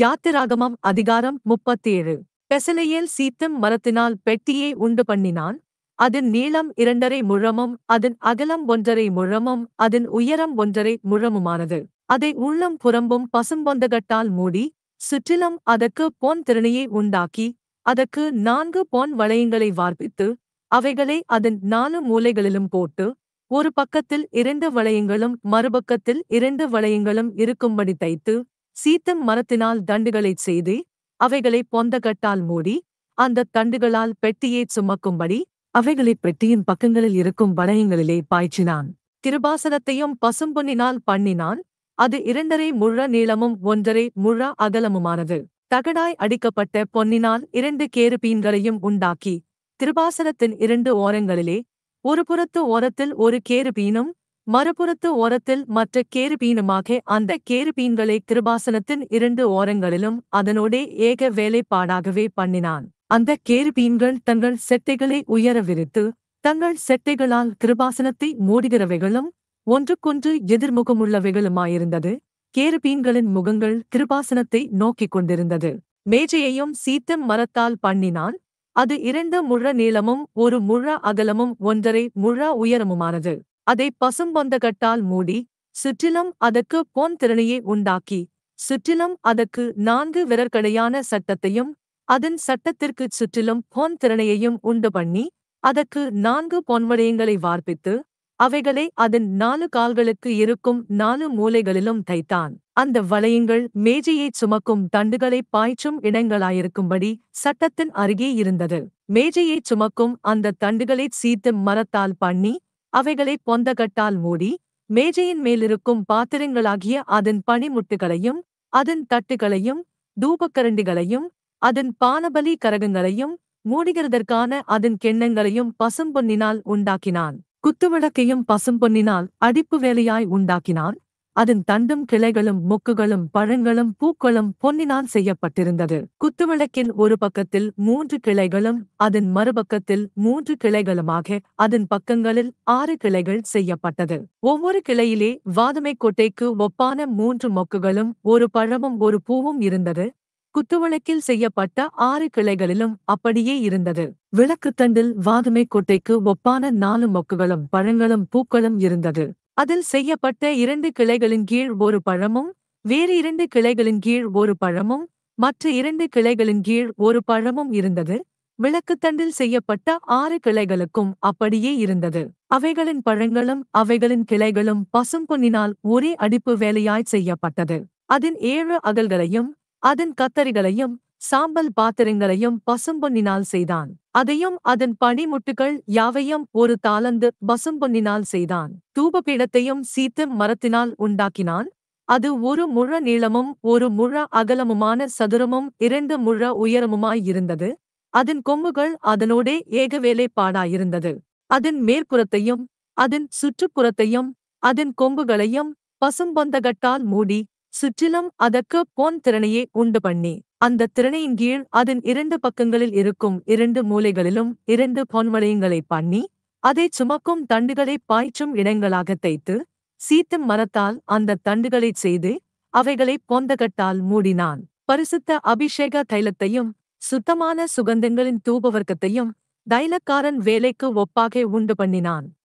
யாத்திராகமம் அதிகாரம் முப்பத்தேழு பெசனையில் சீத்தம் மரத்தினால் பெட்டியை உண்டு பண்ணினான் அதன் நீளம் இரண்டரை முழமும் அதன் அகலம் ஒன்றரை முழமும் அதன் உயரம் ஒன்றரை முழமுமானது அதை உள்ளம் புறம்பும் பசும்பொந்தகட்டால் மூடி சுற்றிலும் அதற்கு பொன் திறனையை உண்டாக்கி அதற்கு நான்கு பொன் வளையங்களை வார்ப்பித்து அவைகளை அதன் நாலு மூலைகளிலும் போட்டு ஒரு பக்கத்தில் இரண்டு வளையங்களும் மறுபக்கத்தில் இரண்டு வளையங்களும் இருக்கும்படி தைத்து சீத்தம் மரத்தினால் தண்டுகளைச் செய்து அவைகளை பொந்தகட்டால் மூடி அந்த தண்டுகளால் பெட்டியைச் சுமக்கும்படி அவைகளை பெட்டியின் பக்கங்களில் இருக்கும் வளையங்களிலே பாய்ச்சினான் திருபாசனத்தையும் பசும்பொன்னினால் பண்ணினான் அது இரண்டரை முழ நீளமும் ஒன்றரை முழ அகலமுமானது தகடாய் அடிக்கப்பட்ட பொன்னினால் இரண்டு கேருபீன்களையும் உண்டாக்கி திருபாசனத்தின் இரண்டு ஓரங்களிலே ஒரு புறத்து ஓரத்தில் ஒரு கேருபீனும் மறுபுறத்து ஓரத்தில் மற்ற கேருபீனுமாக அந்த கேருபீன்களை கிருபாசனத்தின் இரண்டு ஓரங்களிலும் அதனோடே ஏக வேலைப்பாடாகவே பண்ணினான் அந்த கேருபீன்கள் தங்கள் செட்டைகளை உயர விரித்து தங்கள் செட்டைகளால் கிருபாசனத்தை மூடுகிறவைகளும் ஒன்றுக்கொன்று எதிர்முகமுள்ளவைகளுமாயிருந்தது கேருபீன்களின் முகங்கள் கிருபாசனத்தை நோக்கிக் கொண்டிருந்தது மேஜையையும் சீத்தம் மரத்தால் பண்ணினான் அது இரண்டு முழ நீளமும் ஒரு முழ அகலமும் ஒன்றரை முழ உயரமுமானது அதை பசும்பந்தகட்டால் மூடி சுற்றிலும் அதற்கு பொன் திறனையே உண்டாக்கி சுற்றிலும் அதற்கு நான்கு விரற்கடையான சட்டத்தையும் அதன் சட்டத்திற்குச் சுற்றிலும் பொன் திறனையையும் உண்டு பண்ணி அதற்கு நான்கு பொன்வடயங்களை வார்ப்பித்து அவைகளை அதன் நாலு கால்களுக்கு இருக்கும் நாலு மூலைகளிலும் தைத்தான் அந்த வளையங்கள் மேஜையைச் சுமக்கும் தண்டுகளை பாய்ச்சும் இடங்களாயிருக்கும்படி சட்டத்தின் அருகே இருந்தது மேஜையைச் சுமக்கும் அந்த தண்டுகளைச் சீத்து மரத்தால் பண்ணி அவைகளை பொந்தகட்டால் மூடி மேஜையின் மேலிருக்கும் பாத்திரங்களாகிய அதன் பனிமுட்டுகளையும் அதன் தட்டுகளையும் தூபக்கரண்டிகளையும் அதன் பானபலி கரகங்களையும் மூடுகிறதற்கான அதன் கிண்ணங்களையும் பசும்பொன்னினால் உண்டாக்கினான் குத்துவிளக்கையும் பசும்பொன்னினால் அடிப்பு வேலையாய் உண்டாக்கினான் அதன் தண்டும் கிளைகளும் மொக்குகளும் பழங்களும் பூக்களும் பொன்னினால் செய்யப்பட்டிருந்தது குத்துவிளக்கின் ஒரு பக்கத்தில் மூன்று கிளைகளும் அதன் மறுபக்கத்தில் மூன்று கிளைகளுமாக அதன் பக்கங்களில் ஆறு கிளைகள் செய்யப்பட்டது ஒவ்வொரு கிளையிலே வாதுமை கொட்டைக்கு ஒப்பான மூன்று மொக்குகளும் ஒரு பழமும் ஒரு பூவும் இருந்தது குத்துவிளக்கில் செய்யப்பட்ட ஆறு கிளைகளிலும் அப்படியே இருந்தது விளக்குத்தண்டில் வாதுமை கொட்டைக்கு ஒப்பான நாலு மொக்குகளும் பழங்களும் பூக்களும் இருந்தது அதில் செய்யப்பட்ட இரண்டு கிளைகளின் கீழ் ஒரு பழமும் வேறு இரண்டு கிளைகளின் கீழ் ஒரு பழமும் மற்ற இரண்டு கிளைகளின் கீழ் ஒரு பழமும் இருந்தது விளக்குத்தண்டில் செய்யப்பட்ட ஆறு கிளைகளுக்கும் அப்படியே இருந்தது அவைகளின் பழங்களும் அவைகளின் கிளைகளும் பசும் பொன்னினால் ஒரே அடிப்பு வேலையாய் செய்யப்பட்டது அதன் ஏழு அகல்களையும் அதன் கத்தரிகளையும் சாம்பல் பாத்திரங்களையும் பசும்பொன்னினால் செய்தான் அதையும் அதன் பனிமுட்டுகள் யாவையும் ஒரு தாளந்து பசும்பொன்னினால் செய்தான் தூபபீடத்தையும் சீத்து மரத்தினால் உண்டாக்கினான் அது ஒரு முழ நீளமும் ஒரு முழ அகலமுமான சதுரமும் இரண்டு முழ உயரமுமாயிருந்தது அதன் கொம்புகள் அதனோடே பாடாயிருந்தது அதன் மேற்புறத்தையும் அதன் சுற்றுப்புறத்தையும் அதன் கொம்புகளையும் பசும்பொந்தகட்டால் மூடி சுற்றிலும் அதற்கு போன் திறனையே உண்டு பண்ணி அந்த திறனையின் கீழ் அதன் இரண்டு பக்கங்களில் இருக்கும் இரண்டு மூலைகளிலும் இரண்டு பொன்வளையங்களை பண்ணி அதை சுமக்கும் தண்டுகளை பாய்ச்சும் இடங்களாக தைத்து சீத்தும் மரத்தால் அந்த தண்டுகளை செய்து அவைகளை பொந்தகட்டால் மூடினான் பரிசுத்த அபிஷேக தைலத்தையும் சுத்தமான சுகந்தங்களின் தூபவர்க்கத்தையும் தைலக்காரன் வேலைக்கு ஒப்பாக உண்டு பண்ணினான்